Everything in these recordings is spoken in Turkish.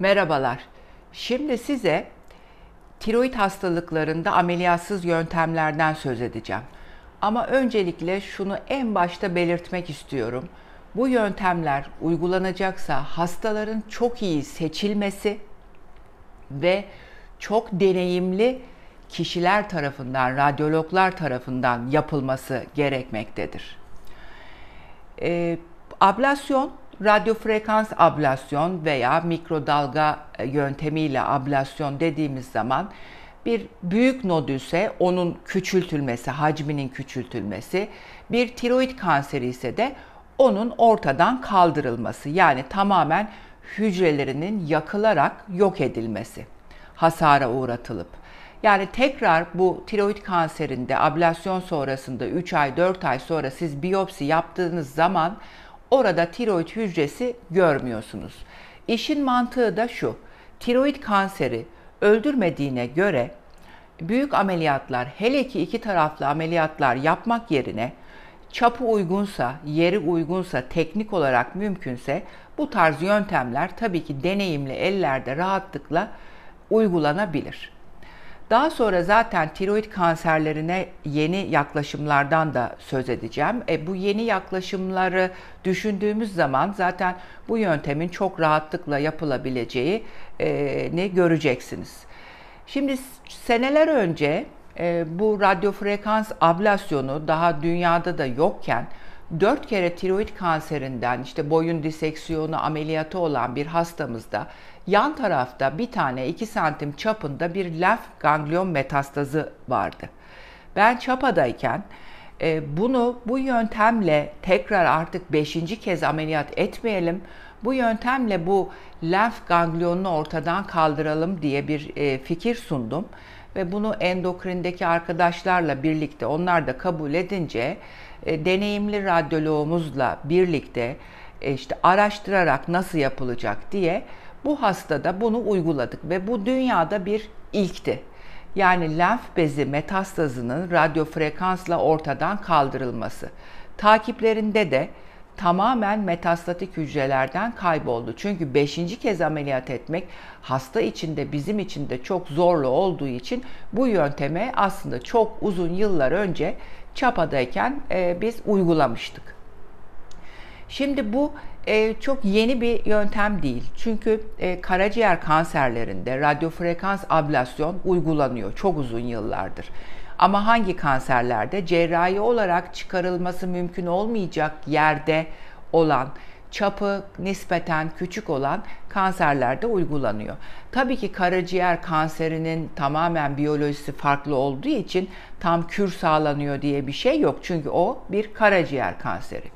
Merhabalar. Şimdi size tiroid hastalıklarında ameliyatsız yöntemlerden söz edeceğim. Ama öncelikle şunu en başta belirtmek istiyorum. Bu yöntemler uygulanacaksa hastaların çok iyi seçilmesi ve çok deneyimli kişiler tarafından, radyologlar tarafından yapılması gerekmektedir. E, ablasyon Radyofrekans ablasyon veya mikrodalga e, yöntemiyle ablasyon dediğimiz zaman bir büyük nodülse onun küçültülmesi, hacminin küçültülmesi, bir tiroid kanseri ise de onun ortadan kaldırılması yani tamamen hücrelerinin yakılarak yok edilmesi, hasara uğratılıp. Yani tekrar bu tiroid kanserinde ablasyon sonrasında 3 ay 4 ay sonra siz biyopsi yaptığınız zaman orada tiroid hücresi görmüyorsunuz. İşin mantığı da şu. Tiroid kanseri öldürmediğine göre büyük ameliyatlar hele ki iki taraflı ameliyatlar yapmak yerine çapı uygunsa, yeri uygunsa, teknik olarak mümkünse bu tarz yöntemler tabii ki deneyimli ellerde rahatlıkla uygulanabilir. Daha sonra zaten tiroid kanserlerine yeni yaklaşımlardan da söz edeceğim. E, bu yeni yaklaşımları düşündüğümüz zaman zaten bu yöntemin çok rahatlıkla yapılabileceğini e, göreceksiniz. Şimdi seneler önce e, bu radyofrekans ablasyonu daha dünyada da yokken 4 kere tiroid kanserinden işte boyun diseksiyonu ameliyatı olan bir hastamızda yan tarafta bir tane 2 santim çapında bir lenf ganglion metastazı vardı. Ben Çapa'dayken e, bunu bu yöntemle tekrar artık beşinci kez ameliyat etmeyelim. Bu yöntemle bu lenf ganglionunu ortadan kaldıralım diye bir e, fikir sundum ve bunu endokrindeki arkadaşlarla birlikte onlar da kabul edince e, deneyimli radyoloğumuzla birlikte e, işte araştırarak nasıl yapılacak diye bu hastada bunu uyguladık ve bu dünyada bir ilkti yani lenf bezi metastazının radyofrekansla ortadan kaldırılması. Takiplerinde de tamamen metastatik hücrelerden kayboldu. Çünkü 5. kez ameliyat etmek hasta için de bizim için de çok zorlu olduğu için bu yönteme aslında çok uzun yıllar önce Çapa'dayken e, biz uygulamıştık. Şimdi bu e, çok yeni bir yöntem değil. Çünkü e, karaciğer kanserlerinde radyofrekans ablasyon uygulanıyor çok uzun yıllardır. Ama hangi kanserlerde cerrahi olarak çıkarılması mümkün olmayacak yerde olan çapı nispeten küçük olan kanserlerde uygulanıyor. Tabii ki karaciğer kanserinin tamamen biyolojisi farklı olduğu için tam kür sağlanıyor diye bir şey yok. Çünkü o bir karaciğer kanseri.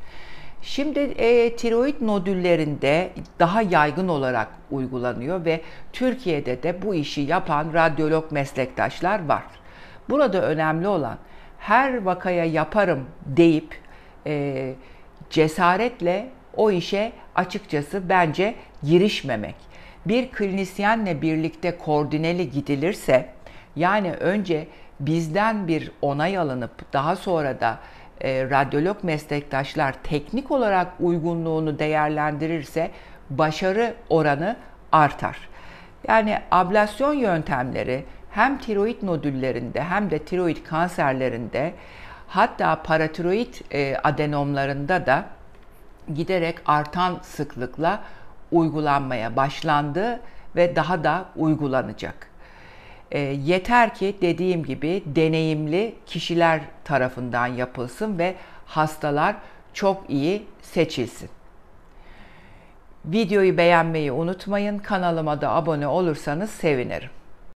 Şimdi e, tiroid nodüllerinde daha yaygın olarak uygulanıyor ve Türkiye'de de bu işi yapan radyolog meslektaşlar var. Burada önemli olan her vakaya yaparım deyip e, cesaretle o işe açıkçası bence girişmemek. Bir klinisyenle birlikte koordineli gidilirse yani önce bizden bir onay alınıp daha sonra da e, radyolog meslektaşlar teknik olarak uygunluğunu değerlendirirse başarı oranı artar. Yani ablasyon yöntemleri hem tiroid nodüllerinde hem de tiroid kanserlerinde hatta paratiroid e, adenomlarında da giderek artan sıklıkla uygulanmaya başlandı ve daha da uygulanacak. E, yeter ki dediğim gibi deneyimli kişiler tarafından yapılsın ve hastalar çok iyi seçilsin. Videoyu beğenmeyi unutmayın. Kanalıma da abone olursanız sevinirim.